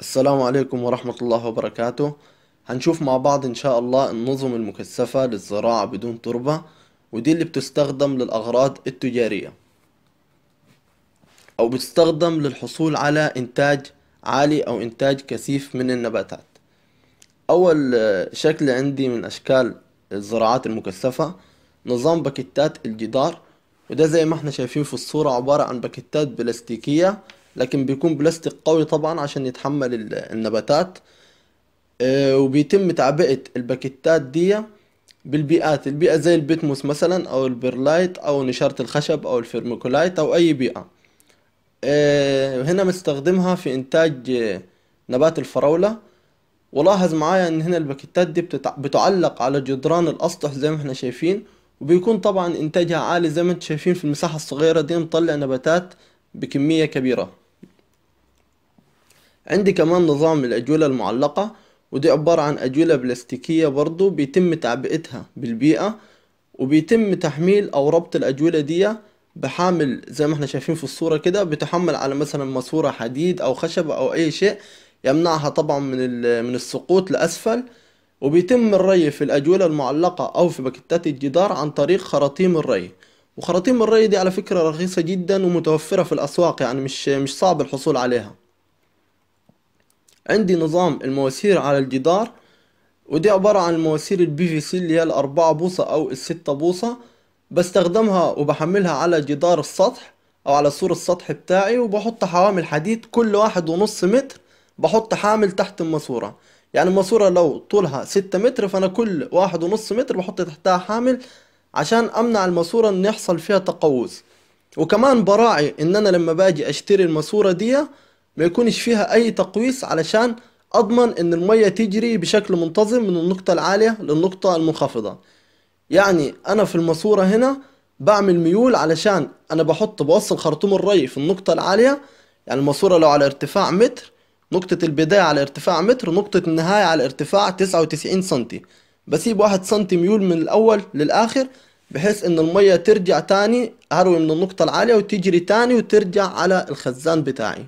السلام عليكم ورحمة الله وبركاته هنشوف مع بعض إن شاء الله النظم المكثفة للزراعة بدون تربة ودي اللي بتستخدم للأغراض التجارية أو بتستخدم للحصول على إنتاج عالي أو إنتاج كثيف من النباتات أول شكل عندي من أشكال الزراعات المكثفة نظام باكيتات الجدار وده زي ما احنا شايفين في الصورة عبارة عن باكيتات بلاستيكية لكن بيكون بلاستيك قوي طبعا عشان يتحمل النباتات آه، وبيتم تعبئة الباكيتات دي بالبيئات البيئة زي البيتموس مثلا أو البرلايت أو نشارة الخشب أو الفيرميكولايت أو أي بيئة آه، هنا مستخدمها في إنتاج نبات الفراولة ولاحظ معايا ان هنا الباكيتات دي بتعلق على جدران الاسطح زي ما احنا شايفين وبيكون طبعا انتاجها عالي زي ما انتم شايفين في المساحة الصغيرة دي مطلع نباتات بكمية كبيرة عندي كمان نظام الأجولة المعلقة ودي عبارة عن أجولة بلاستيكية برضو بيتم تعبئتها بالبيئة وبيتم تحميل أو ربط الأجولة دي بحامل زي ما احنا شايفين في الصورة كده بتحمل على مثلا ماسورة حديد أو خشب أو أي شيء يمنعها طبعا من, من السقوط لأسفل وبيتم الري في الأجولة المعلقة أو في باكتات الجدار عن طريق خراطيم الري وخراطيم الري دي على فكرة رخيصة جدا ومتوفرة في الأسواق يعني مش, مش صعب الحصول عليها عندي نظام المواسير على الجدار ودي عبارة عن المواسير البي في سي اللي هي الأربعة بوصة أو الستة بوصة بستخدمها وبحملها على جدار السطح أو على سور السطح بتاعي وبحط حوامل حديد كل واحد ونص متر بحط حامل تحت الماسورة يعني الماسورة لو طولها ستة متر فأنا كل واحد ونص متر بحط تحتها حامل عشان أمنع الماسورة إن يحصل فيها تقوس وكمان براعي إن أنا لما باجي أشتري الماسورة دي ما يكونش فيها اي تقويس علشان اضمن ان المية تجري بشكل منتظم من النقطة العالية للنقطة المنخفضة يعني انا في الماسورة هنا بعمل ميول علشان انا بحط بوصل خرطوم الري في النقطة العالية يعني الماسورة لو على ارتفاع متر نقطة البداية على ارتفاع متر نقطة النهاية على ارتفاع تسعة وتسعين سنتي بسيب واحد سنتي ميول من الأول للآخر بحيث إن المية ترجع تاني هروي من النقطة العالية وتجري تاني وترجع على الخزان بتاعي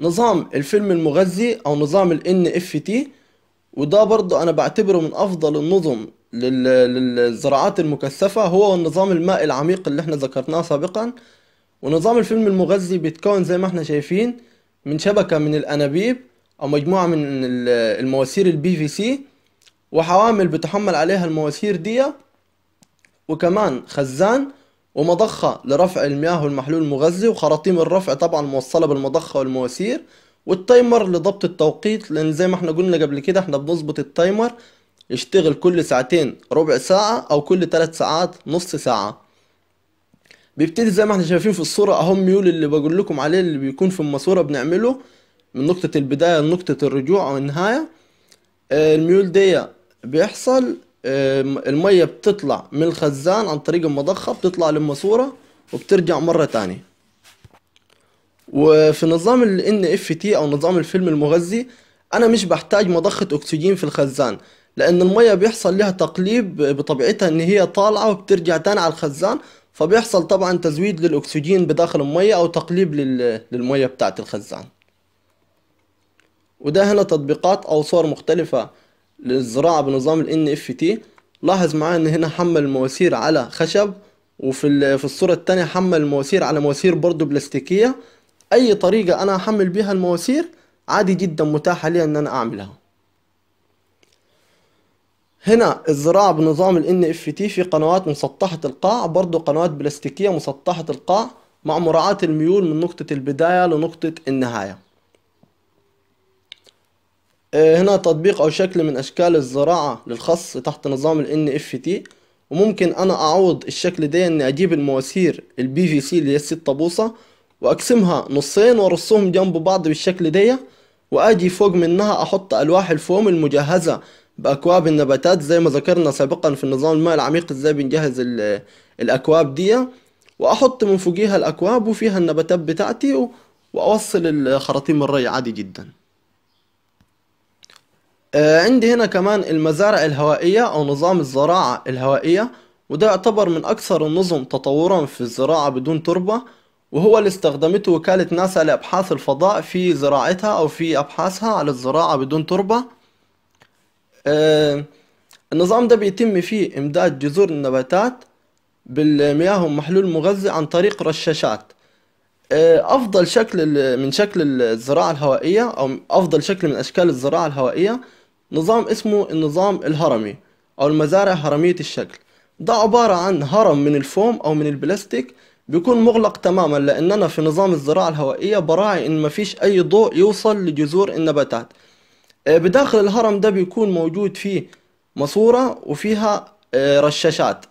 نظام الفيلم المغذي او نظام ال ان اف تي وده برضه انا بعتبره من افضل النظم للزراعات المكثفة هو النظام الماء العميق اللي احنا ذكرناه سابقا ونظام الفيلم المغذي بيتكون زي ما احنا شايفين من شبكة من الأنابيب أو مجموعة من المواسير البي في سي وحوامل بتحمل عليها المواسير دي وكمان خزان ومضخة لرفع المياه والمحلول المغذي وخراطيم الرفع طبعا موصلة بالمضخة والمواسير والتايمر لضبط التوقيت لان زي ما احنا قلنا قبل كده احنا بنظبط التايمر يشتغل كل ساعتين ربع ساعة او كل تلات ساعات نص ساعة بيبتدي زي ما احنا شايفين في الصورة اهم ميول اللي بقول لكم عليه اللي بيكون في الماسورة بنعمله من نقطة البداية لنقطة الرجوع او النهاية آه، الميول دي بيحصل الميه بتطلع من الخزان عن طريق المضخه بتطلع للماسوره وبترجع مره تانية وفي نظام ال NFT او نظام الفيلم المغذي انا مش بحتاج مضخه اكسجين في الخزان لان الميه بيحصل لها تقليب بطبيعتها ان هي طالعه وبترجع تاني على الخزان فبيحصل طبعا تزويد للاكسجين بداخل الميه او تقليب للميه بتاعت الخزان وده هنا تطبيقات او صور مختلفه للزراعة بنظام ال NFT لاحظ معايا ان هنا حمل المواسير على خشب وفي في الصورة التانية حمل المواسير على مواسير برضو بلاستيكية اي طريقة انا احمل بيها المواسير عادي جدا متاحة لي ان انا اعملها هنا الزراعة بنظام ال NFT في قنوات مسطحة القاع برضو قنوات بلاستيكية مسطحة القاع مع مراعاة الميول من نقطة البداية لنقطة النهاية آه، هنا تطبيق أو شكل من أشكال الزراعة للخص تحت نظام ال NFT وممكن أنا أعوض الشكل ده إني أجيب المواسير البي في سي اللي هي الست طابوسة وأقسمها نصين وأرصهم جنب بعض بالشكل دي وأجي فوق منها أحط ألواح الفوم المجهزة بأكواب النباتات زي ما ذكرنا سابقا في النظام الماء العميق إزاي بنجهز الأكواب دي وأحط من فوقيها الأكواب وفيها النباتات بتاعتي وأوصل الخراطيم الري عادي جدا آه، عندي هنا كمان المزارع الهوائية أو نظام الزراعة الهوائية وده يعتبر من أكثر النظم تطورا في الزراعة بدون تربة وهو اللي استخدمته وكالة ناسا لأبحاث الفضاء في زراعتها أو في أبحاثها على الزراعة بدون تربة آه، النظام ده بيتم فيه إمداد جذور النباتات بالمياه ومحلول مغذي عن طريق رشاشات آه، أفضل شكل من شكل الزراعة الهوائية أو أفضل شكل من أشكال الزراعة الهوائية نظام اسمه النظام الهرمي أو المزارع هرمية الشكل ده عبارة عن هرم من الفوم أو من البلاستيك بيكون مغلق تماما لأن أنا في نظام الزراعة الهوائية براعي إن مفيش أي ضوء يوصل لجذور النباتات آه، بداخل الهرم ده بيكون موجود فيه ماسورة وفيها آه، رشاشات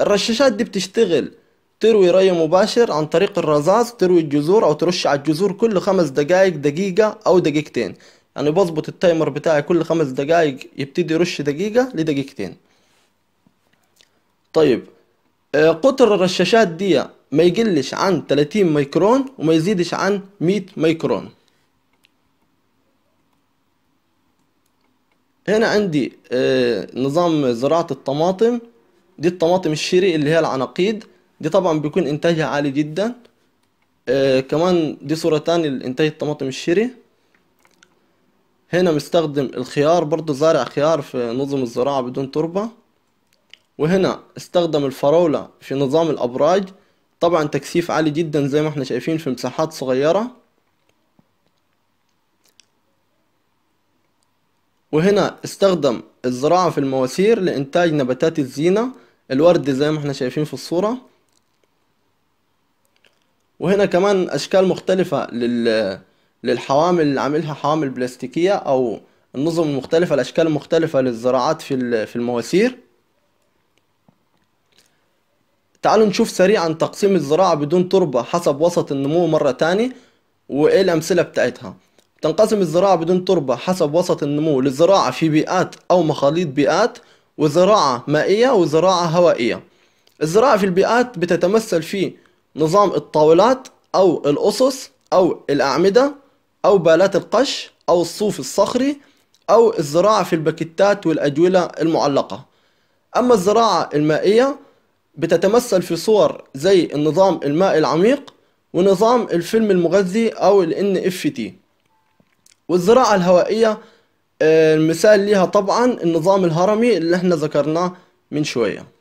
الرشاشات دي بتشتغل تروي ري مباشر عن طريق الرذاذ تروي الجذور أو ترش على الجذور كل خمس دقايق دقيقة أو دقيقتين انا يعني بظبط التايمر بتاعي كل خمس دقايق يبتدي يرش دقيقة لدقيقتين طيب آه، قطر الرشاشات دي ما يقلش عن 30 ميكرون وما يزيدش عن 100 ميكرون هنا عندي آه، نظام زراعة الطماطم دي الطماطم الشيري اللي هي العناقيد دي طبعا بيكون انتاجها عالي جدا آه، كمان دي صورة تانية لانتاج الطماطم الشيري هنا مستخدم الخيار برضو زارع خيار في نظم الزراعة بدون تربة وهنا استخدم الفراولة في نظام الأبراج طبعا تكثيف عالي جدا زي ما احنا شايفين في مساحات صغيرة وهنا استخدم الزراعة في المواسير لإنتاج نباتات الزينة الورد زي ما احنا شايفين في الصورة وهنا كمان أشكال مختلفة لل للحوامل اللي عاملها حوامل بلاستيكية أو النظم المختلفة الأشكال المختلفة للزراعات في في المواسير تعالوا نشوف سريعا تقسيم الزراعة بدون تربة حسب وسط النمو مرة تاني وإيه الأمثلة بتاعتها تنقسم الزراعة بدون تربة حسب وسط النمو للزراعة في بيئات أو مخاليط بيئات وزراعة مائية وزراعة هوائية الزراعة في البيئات بتتمثل في نظام الطاولات أو الأسس أو الأعمدة أو بالات القش أو الصوف الصخري أو الزراعة في الباكتات والأجولة المعلقة أما الزراعة المائية بتتمثل في صور زي النظام المائي العميق ونظام الفيلم المغذي أو ال NFT والزراعة الهوائية آه، المثال ليها طبعا النظام الهرمي اللي احنا ذكرناه من شويه